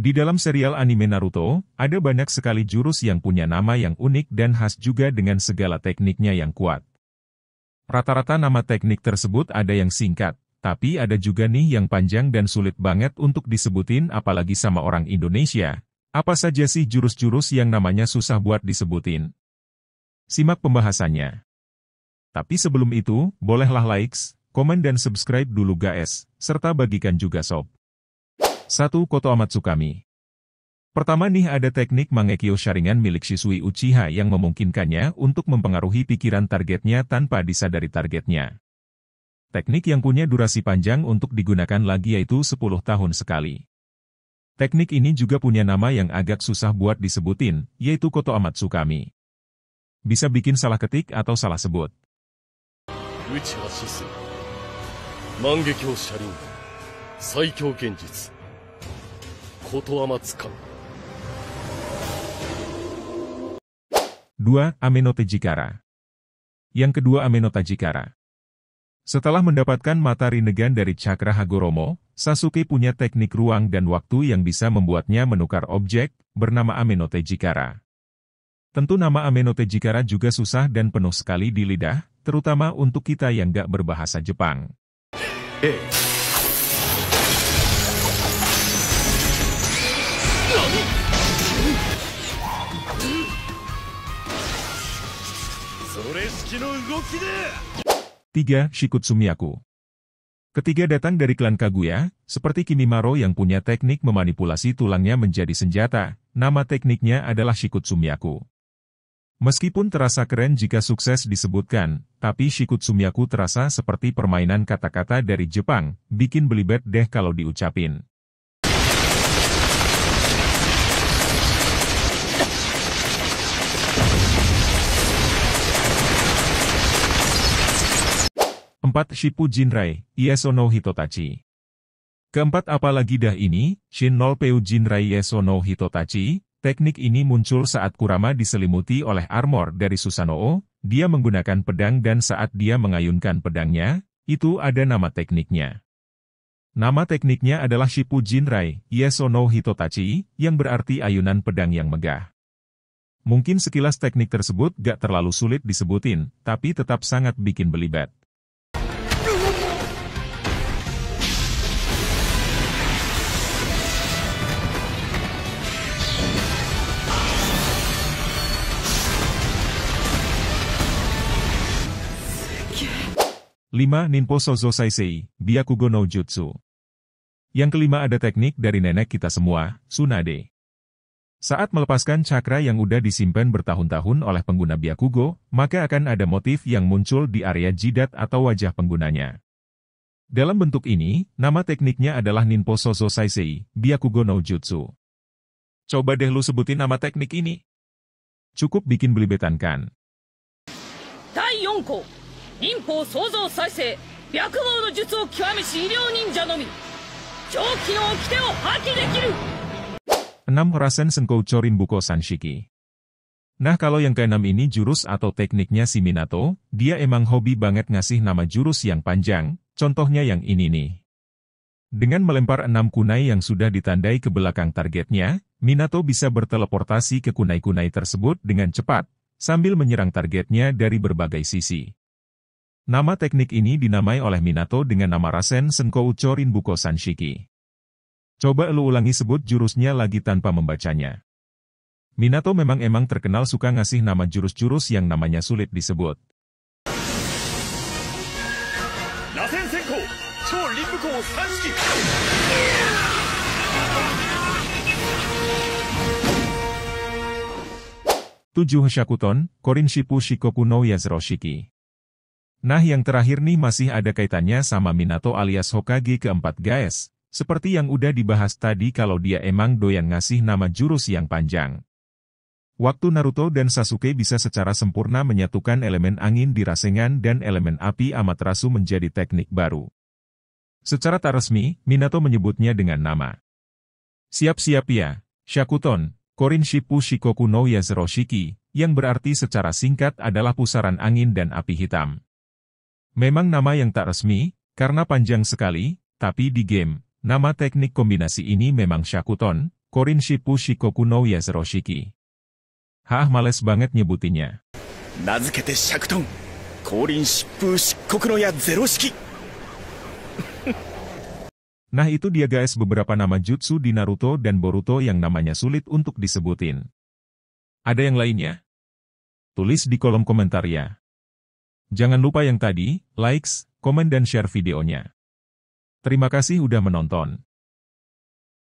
Di dalam serial anime Naruto, ada banyak sekali jurus yang punya nama yang unik dan khas juga dengan segala tekniknya yang kuat. Rata-rata nama teknik tersebut ada yang singkat, tapi ada juga nih yang panjang dan sulit banget untuk disebutin apalagi sama orang Indonesia. Apa saja sih jurus-jurus yang namanya susah buat disebutin? Simak pembahasannya. Tapi sebelum itu, bolehlah likes, komen dan subscribe dulu guys, serta bagikan juga sob. 1. Koto Amatsukami Pertama nih ada teknik Mangekyo Sharingan milik Shisui Uchiha yang memungkinkannya untuk mempengaruhi pikiran targetnya tanpa disadari targetnya. Teknik yang punya durasi panjang untuk digunakan lagi yaitu 10 tahun sekali. Teknik ini juga punya nama yang agak susah buat disebutin, yaitu Koto Amatsukami. Bisa bikin salah ketik atau salah sebut. Uchiha Shisui Mangekyo Sharingan Saikyo Genjutsu ことはまつかん。Dua, Tejikara Yang kedua Tajikara. Setelah mendapatkan mata rinegan dari Cakra Hagoromo, Sasuke punya teknik ruang dan waktu yang bisa membuatnya menukar objek, bernama Tejikara. Tentu nama Tejikara juga susah dan penuh sekali di lidah, terutama untuk kita yang gak berbahasa Jepang. Hey. Eh, 3. Shikutsu Miyako Ketiga datang dari klan Kaguya, seperti Kimimaro yang punya teknik memanipulasi tulangnya menjadi senjata, nama tekniknya adalah Shikutsu Miyako. Meskipun terasa keren jika sukses disebutkan, tapi Shikutsu Miyako terasa seperti permainan kata-kata dari Jepang, bikin belibet deh kalau diucapin. 4. Shippu Jinrai, Yesono Hitotachi. Keempat apalagi dah ini, Shin no Peu Jinrai Yesono Hitotachi, teknik ini muncul saat Kurama diselimuti oleh armor dari Susanoo, dia menggunakan pedang dan saat dia mengayunkan pedangnya, itu ada nama tekniknya. Nama tekniknya adalah Shippu Jinrai, Yesono Hitotachi, yang berarti ayunan pedang yang megah. Mungkin sekilas teknik tersebut gak terlalu sulit disebutin, tapi tetap sangat bikin belibet. 5. Sozo Saisei, Byakugo no Jutsu. Yang kelima ada teknik dari nenek kita semua, Tsunade. Saat melepaskan cakra yang udah disimpan bertahun-tahun oleh pengguna Byakugo, maka akan ada motif yang muncul di area jidat atau wajah penggunanya. Dalam bentuk ini, nama tekniknya adalah Ninpo Sozo Saisei, Byakugo no Jutsu. Coba deh lu sebutin nama teknik ini. Cukup bikin belibetan kan? 第4忍法創造再生白毛の術を極めし医療忍者のみ上記の掟を発揮できる Enam Rasen Senkou Chorin Buko Sanshiki Nah kalau yang keenam ini jurus atau tekniknya si Minato, dia emang hobi banget ngasih nama jurus yang panjang, contohnya yang ini nih. Dengan melempar enam kunai yang sudah ditandai ke belakang targetnya, Minato bisa berteleportasi ke kunai-kunai tersebut dengan cepat, sambil menyerang targetnya dari berbagai sisi. Nama teknik ini dinamai oleh Minato dengan nama Rasen Chorin Buko Sanshiki. Coba lu ulangi sebut jurusnya lagi tanpa membacanya. Minato memang emang terkenal suka ngasih nama jurus-jurus yang namanya sulit disebut. Tujuh Shakuton, Korin Shippu Shikoku no Yazuroshiki. Nah yang terakhir nih masih ada kaitannya sama Minato alias Hokage keempat guys, seperti yang udah dibahas tadi kalau dia emang doyan ngasih nama jurus yang panjang. Waktu Naruto dan Sasuke bisa secara sempurna menyatukan elemen angin di Rasengan dan elemen api Amaterasu menjadi teknik baru. Secara tak resmi, Minato menyebutnya dengan nama. Siap-siap ya, Shakuton, Korin Shippu Shikoku no Yazeroshiki, yang berarti secara singkat adalah pusaran angin dan api hitam. Memang nama yang tak resmi, karena panjang sekali, tapi di game, nama teknik kombinasi ini memang Shakuton, Korin Shippu Shikoku no Shiki. Hah males banget nyebutinya. Nazukete Shakuton, Korin Shippu Shikoku no Shiki. Nah itu dia guys beberapa nama jutsu di Naruto dan Boruto yang namanya sulit untuk disebutin. Ada yang lainnya? Tulis di kolom komentar ya. Jangan lupa yang tadi, likes, komen dan share videonya. Terima kasih udah menonton.